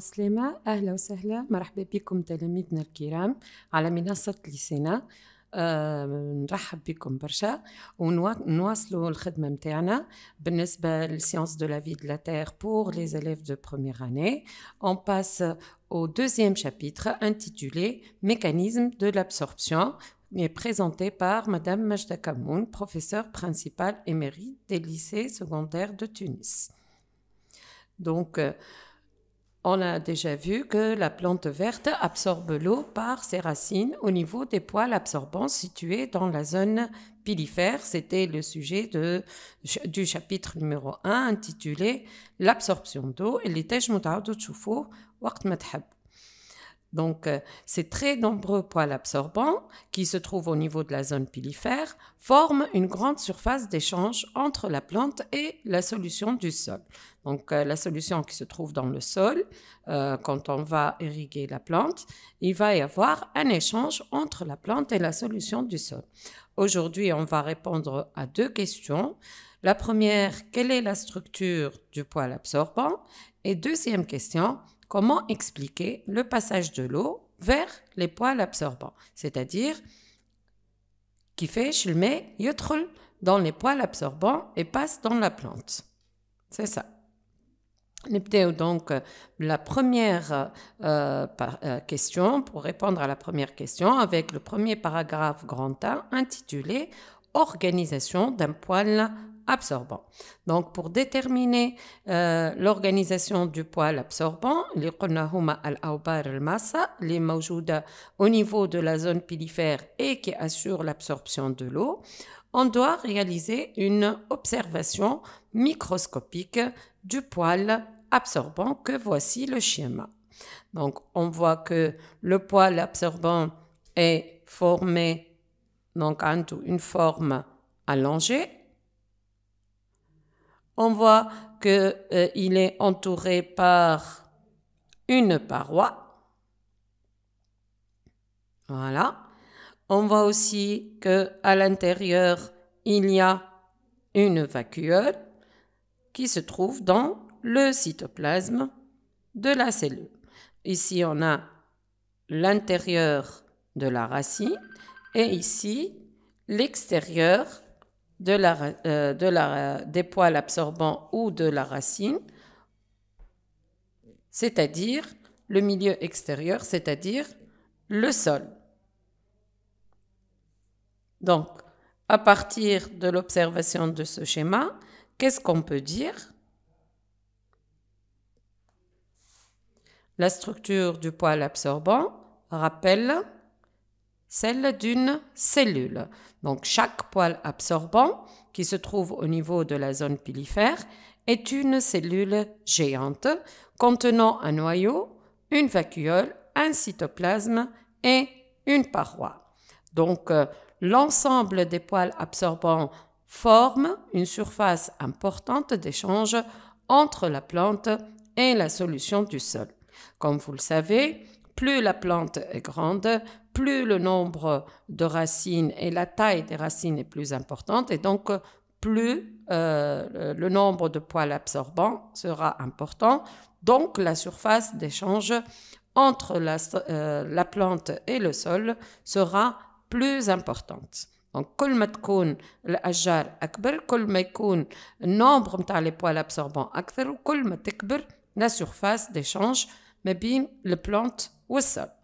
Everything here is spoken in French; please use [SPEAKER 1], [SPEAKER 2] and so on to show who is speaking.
[SPEAKER 1] selima ahla wa sahla marhba bikom talamithna alkiram ala minassat lisena nrahbou bikom bercha w nwaslou lkhadma nta3na bnisba lscience de la vie de la terre pour les élèves de première année on passe au deuxième chapitre intitulé mécanisme de l'absorption est présenté par madame Majda Kamoun professeur principal émérite des lycées secondaires de Tunis donc euh, on a déjà vu que la plante verte absorbe l'eau par ses racines au niveau des poils absorbants situés dans la zone pilifère. C'était le sujet de, du chapitre numéro 1 intitulé L'absorption d'eau et les tâches mutaadou donc, euh, ces très nombreux poils absorbants, qui se trouvent au niveau de la zone pilifère, forment une grande surface d'échange entre la plante et la solution du sol. Donc, euh, la solution qui se trouve dans le sol, euh, quand on va irriguer la plante, il va y avoir un échange entre la plante et la solution du sol. Aujourd'hui, on va répondre à deux questions. La première, quelle est la structure du poil absorbant Et deuxième question, Comment expliquer le passage de l'eau vers les poils absorbants C'est-à-dire, qui fait chilme yotrol dans les poils absorbants et passe dans la plante. C'est ça. pas donc, euh, la première euh, euh, question, pour répondre à la première question, avec le premier paragraphe grand A intitulé Organisation d'un poil absorbant. Donc, pour déterminer euh, l'organisation du poil absorbant, les les au niveau de la zone pilifère et qui assure l'absorption de l'eau, on doit réaliser une observation microscopique du poil absorbant que voici le schéma. Donc, on voit que le poil absorbant est formé, donc, une forme allongée on voit qu'il euh, il est entouré par une paroi. Voilà. On voit aussi que à l'intérieur, il y a une vacuole qui se trouve dans le cytoplasme de la cellule. Ici, on a l'intérieur de la racine et ici l'extérieur de la, euh, de des poils absorbants ou de la racine, c'est-à-dire le milieu extérieur, c'est-à-dire le sol. Donc, à partir de l'observation de ce schéma, qu'est-ce qu'on peut dire La structure du poil absorbant rappelle celle d'une cellule. Donc chaque poil absorbant qui se trouve au niveau de la zone pilifère est une cellule géante contenant un noyau, une vacuole, un cytoplasme et une paroi. Donc euh, l'ensemble des poils absorbants forme une surface importante d'échange entre la plante et la solution du sol. Comme vous le savez, plus la plante est grande, plus le nombre de racines et la taille des racines est plus importante et donc plus euh, le nombre de poils absorbants sera important. Donc la surface d'échange entre la, euh, plante et le sol sera plus importante. Donc, كل ما تكون الأشجار أكبر كل ما يكون النومبر لي بوال ما والسرد